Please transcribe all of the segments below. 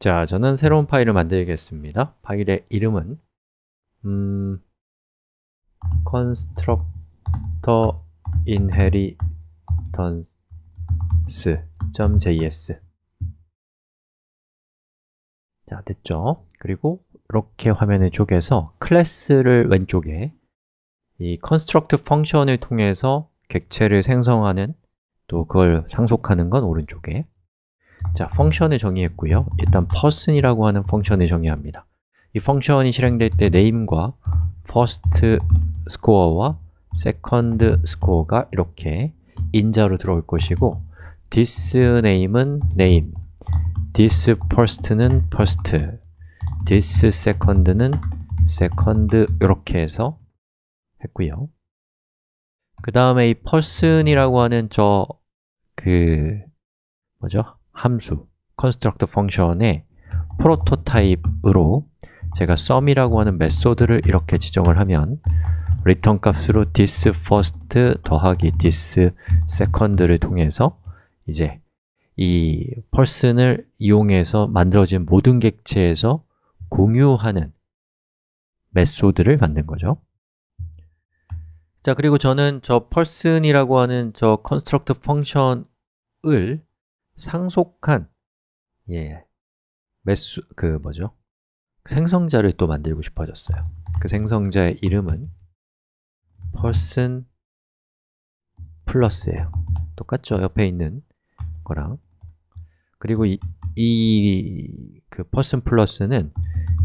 자, 저는 새로운 파일을 만들겠습니다. 파일의 이름은 음, constructor inheritance.js 자, 됐죠? 그리고 이렇게 화면의쪽에서 클래스를 왼쪽에 이 construct f u n c t i o n 을 통해서 객체를 생성하는 또 그걸 상속하는 건 오른쪽에 자, 펑션을 정의했고요. 일단 person이라고 하는 펑션을 정의합니다. 이 펑션이 실행될 때 name과 first score와 second score가 이렇게 인자로 들어올 것이고 this name은 name, this first는 first, this second는 second 이렇게 해서 했고요. 그 다음에 이 person이라고 하는 저 그 뭐죠? 함수 construct o r f u n c t i o n 의 프로토타입으로 제가 sum이라고 하는 메소드를 이렇게 지정을 하면 return 값으로 this first 더하기 this second를 통해서 이제 이 person을 이용해서 만들어진 모든 객체에서 공유하는 메소드를 만든 거죠 자, 그리고 저는 저 person이라고 하는 저 construct f u n c t i o n 을 상속한 예, 매수 그 뭐죠? 생성자를 또 만들고 싶어졌어요. 그 생성자의 이름은 person p l u 예요 똑같죠? 옆에 있는 거랑 그리고 이그 person p l u 는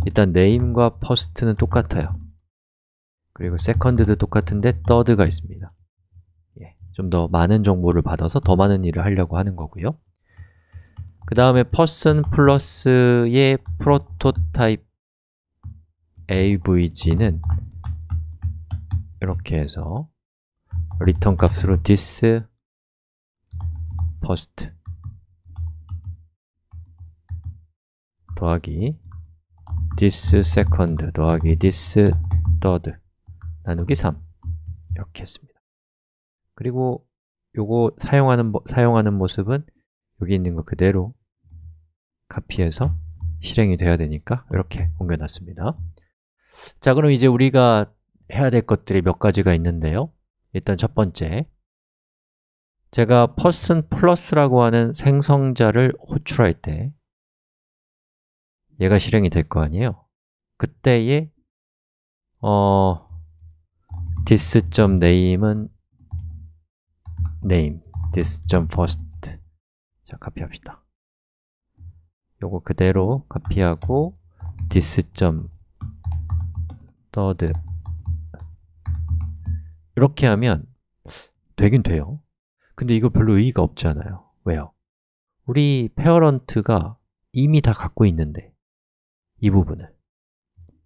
일단 name과 first는 똑같아요. 그리고 second도 똑같은데 third가 있습니다. 예, 좀 더 많은 정보를 받아서 더 많은 일을 하려고 하는 거고요. 그 다음에 person 플러스의 prototype avg는 이렇게 해서 return 값으로 this first 더하기 this second 더하기 this third 나누기 3 이렇게 했습니다. 그리고 요거 사용하는 사용하는 모습은 여기 있는 것 그대로 카피해서 실행이 돼야 되니까 이렇게 옮겨놨습니다 자 그럼 이제 우리가 해야 될 것들이 몇 가지가 있는데요 일단 첫 번째 제가 person plus라고 하는 생성자를 호출할 때 얘가 실행이 될 거 아니에요 그때의 어, this.name은 name, this.first 자, 카피합시다 요거 그대로 카피하고 this.third 이렇게 하면 되긴 돼요 근데 이거 별로 의의가 없잖아요 왜요? 우리 페어런트가 이미 다 갖고 있는데 이 부분을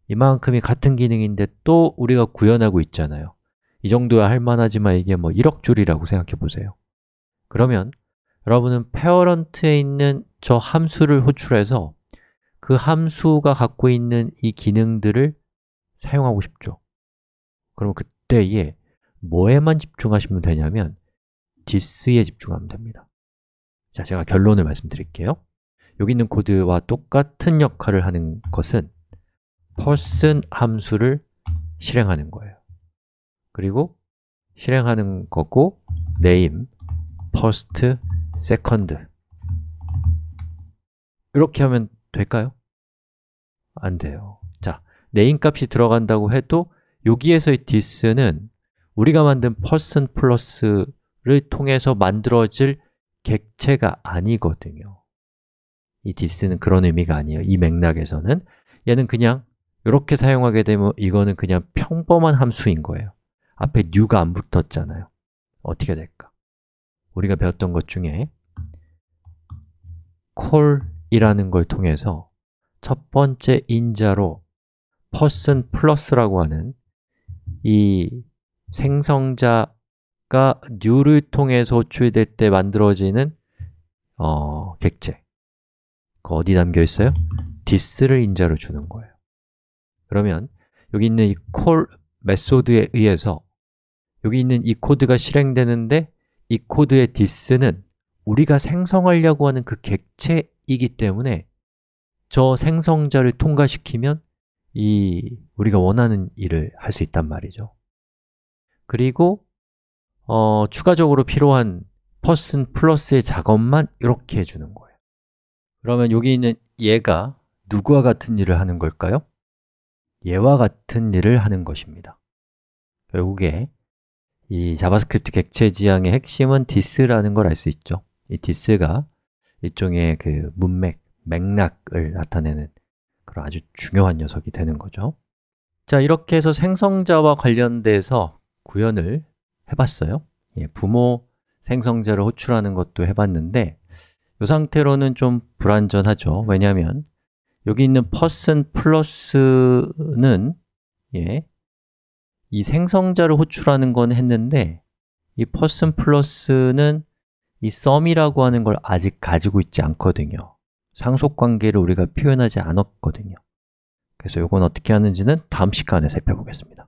이만큼이 같은 기능인데 또 우리가 구현하고 있잖아요 이 정도야 할만하지만 이게 뭐 1억 줄이라고 생각해 보세요 그러면 여러분은 페어런트에 있는 저 함수를 호출해서 그 함수가 갖고 있는 이 기능들을 사용하고 싶죠 그러면 그때에 뭐에만 집중하시면 되냐면 this에 집중하면 됩니다 자, 제가 결론을 말씀드릴게요 여기 있는 코드와 똑같은 역할을 하는 것은 person 함수를 실행하는 거예요 그리고 실행하는 거고 name, first, second 이렇게 하면 될까요? 안 돼요 자, 네임 값이 들어간다고 해도 여기에서의 this는 우리가 만든 person p l u 를 통해서 만들어질 객체가 아니거든요 이 this는 그런 의미가 아니에요 이 맥락에서는 얘는 그냥 이렇게 사용하게 되면 이거는 그냥 평범한 함수인 거예요 앞에 new가 안 붙었잖아요 어떻게 될까? 우리가 배웠던 것 중에 call 이라는 걸 통해서 첫 번째 인자로 person plus라고 하는 이 생성자가 new를 통해서 호출될 때 만들어지는 어, 객체 그 어디 담겨 있어요? this를 인자로 주는 거예요 그러면 여기 있는 이 call 메소드에 의해서 여기 있는 이 코드가 실행되는데 이 코드의 this는 우리가 생성하려고 하는 그 객체이기 때문에 저 생성자를 통과시키면 이 우리가 원하는 일을 할 수 있단 말이죠 그리고 어, 추가적으로 필요한 퍼슨 플러스의 작업만 이렇게 해주는 거예요 그러면 여기 있는 얘가 누구와 같은 일을 하는 걸까요? 얘와 같은 일을 하는 것입니다 결국에 이 자바스크립트 객체 지향의 핵심은 디스라는 걸 알 수 있죠 이 디스가 일종의 그 문맥, 맥락을 나타내는 그런 아주 중요한 녀석이 되는 거죠 자, 이렇게 해서 생성자와 관련돼서 구현을 해봤어요 예, 부모 생성자를 호출하는 것도 해봤는데 이 상태로는 좀 불완전하죠 왜냐하면 여기 있는 person p l u 는 예, 이 생성자를 호출하는 건 했는데 이 person p l u 는이 썸이라고 하는 걸 아직 가지고 있지 않거든요 상속관계를 우리가 표현하지 않았거든요 그래서 이건 어떻게 하는지는 다음 시간에 살펴보겠습니다